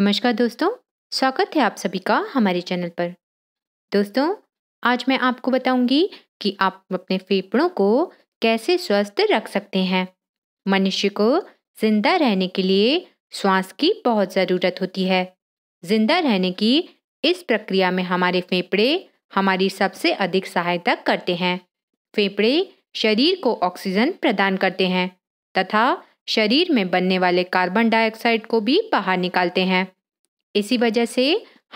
नमस्कार दोस्तों स्वागत है आप सभी का हमारे चैनल पर दोस्तों आज मैं आपको बताऊंगी कि आप अपने फेफड़ों को कैसे स्वस्थ रख सकते हैं मनुष्य को जिंदा रहने के लिए श्वास की बहुत ज़रूरत होती है जिंदा रहने की इस प्रक्रिया में हमारे फेफड़े हमारी सबसे अधिक सहायता करते हैं फेफड़े शरीर को ऑक्सीजन प्रदान करते हैं तथा शरीर में बनने वाले कार्बन डाइऑक्साइड को भी बाहर निकालते हैं इसी वजह से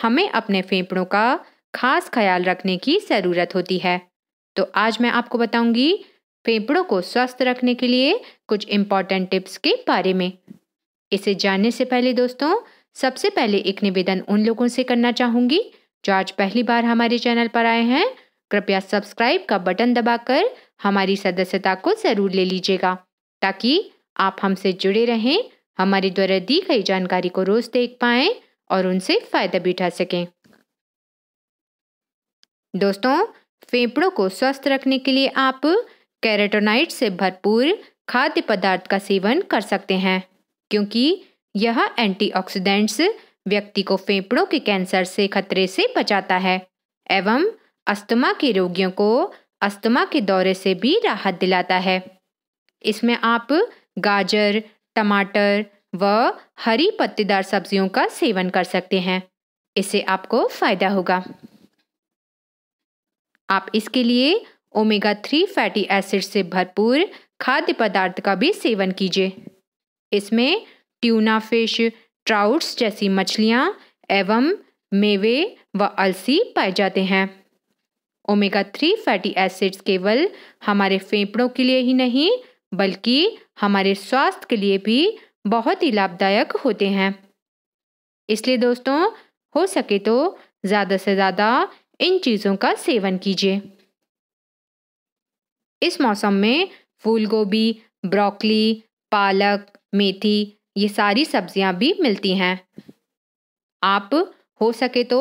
हमें अपने फेफड़ों का खास ख्याल रखने की ज़रूरत होती है तो आज मैं आपको बताऊंगी फेफड़ों को स्वस्थ रखने के लिए कुछ इम्पॉर्टेंट टिप्स के बारे में इसे जानने से पहले दोस्तों सबसे पहले एक निवेदन उन लोगों से करना चाहूँगी जो आज पहली बार हमारे चैनल पर आए हैं कृपया सब्सक्राइब का बटन दबाकर हमारी सदस्यता को ज़रूर ले लीजिएगा ताकि आप हमसे जुड़े रहें हमारे द्वारा दी गई जानकारी को रोज देख पाएं और उनसे फायदा भी उठा सकें दोस्तों फेफड़ों को स्वस्थ रखने के लिए आप कैरेटोनाइट से भरपूर खाद्य पदार्थ का सेवन कर सकते हैं क्योंकि यह एंटीऑक्सीडेंट्स व्यक्ति को फेफड़ों के कैंसर से खतरे से बचाता है एवं अस्थमा के रोगियों को अस्थमा के दौरे से भी राहत दिलाता है इसमें आप गाजर टमाटर व हरी पत्तेदार सब्जियों का सेवन कर सकते हैं इससे आपको फायदा होगा आप इसके लिए ओमेगा थ्री फैटी एसिड से भरपूर खाद्य पदार्थ का भी सेवन कीजिए इसमें ट्यूना फिश ट्राउट्स जैसी मछलियाँ एवं मेवे व अलसी पाए जाते हैं ओमेगा थ्री फैटी एसिड्स केवल हमारे फेफड़ों के लिए ही नहीं बल्कि हमारे स्वास्थ्य के लिए भी बहुत ही लाभदायक होते हैं इसलिए दोस्तों हो सके तो ज़्यादा से ज़्यादा इन चीज़ों का सेवन कीजिए इस मौसम में फूल गोभी ब्रोकली पालक मेथी ये सारी सब्जियां भी मिलती हैं आप हो सके तो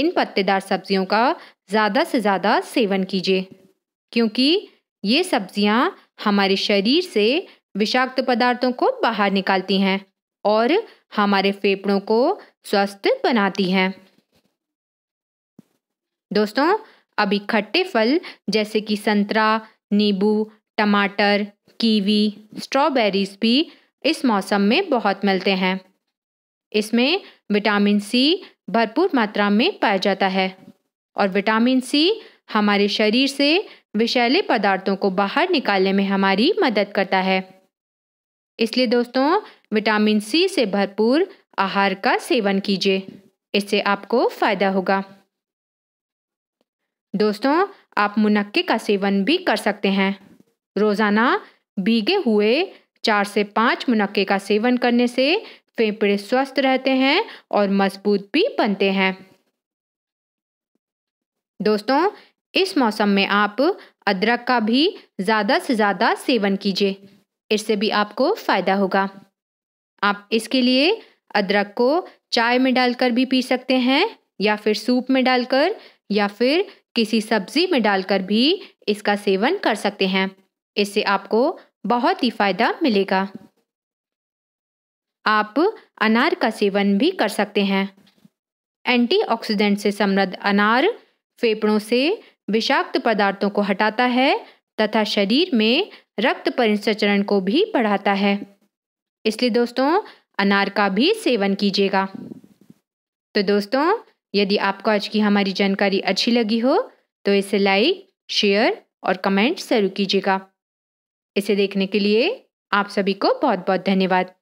इन पत्तेदार सब्जियों का ज़्यादा से ज़्यादा सेवन कीजिए क्योंकि ये सब्जियां हमारे शरीर से विषाक्त पदार्थों को बाहर निकालती हैं और हमारे फेफड़ों को स्वस्थ बनाती हैं दोस्तों अभी खट्टे फल जैसे कि संतरा नींबू टमाटर कीवी स्ट्रॉबेरीज भी इस मौसम में बहुत मिलते हैं इसमें विटामिन सी भरपूर मात्रा में पाया जाता है और विटामिन सी हमारे शरीर से विषैले पदार्थों को बाहर निकालने में हमारी मदद करता है इसलिए दोस्तों विटामिन सी से भरपूर आहार का सेवन कीजिए इससे आपको फ़ायदा होगा दोस्तों आप मुनक्के का सेवन भी कर सकते हैं रोज़ाना भीगे हुए चार से पाँच मुनक्के का सेवन करने से फेफड़े स्वस्थ रहते हैं और मजबूत भी बनते हैं दोस्तों इस मौसम में आप अदरक का भी ज़्यादा से ज़्यादा सेवन कीजिए इससे भी आपको फ़ायदा होगा आप इसके लिए अदरक को चाय में डालकर भी पी सकते हैं या फिर सूप में डालकर या फिर किसी सब्जी में डालकर भी इसका सेवन कर सकते हैं इससे आपको बहुत ही फ़ायदा मिलेगा आप अनार का सेवन भी कर सकते हैं एंटीऑक्सीडेंट से समृद्ध अनार फेफड़ों से विषाक्त पदार्थों को हटाता है तथा शरीर में रक्त परिसंचरण को भी बढ़ाता है इसलिए दोस्तों अनार का भी सेवन कीजिएगा तो दोस्तों यदि आपको आज की हमारी जानकारी अच्छी लगी हो तो इसे लाइक शेयर और कमेंट जरूर कीजिएगा इसे देखने के लिए आप सभी को बहुत बहुत धन्यवाद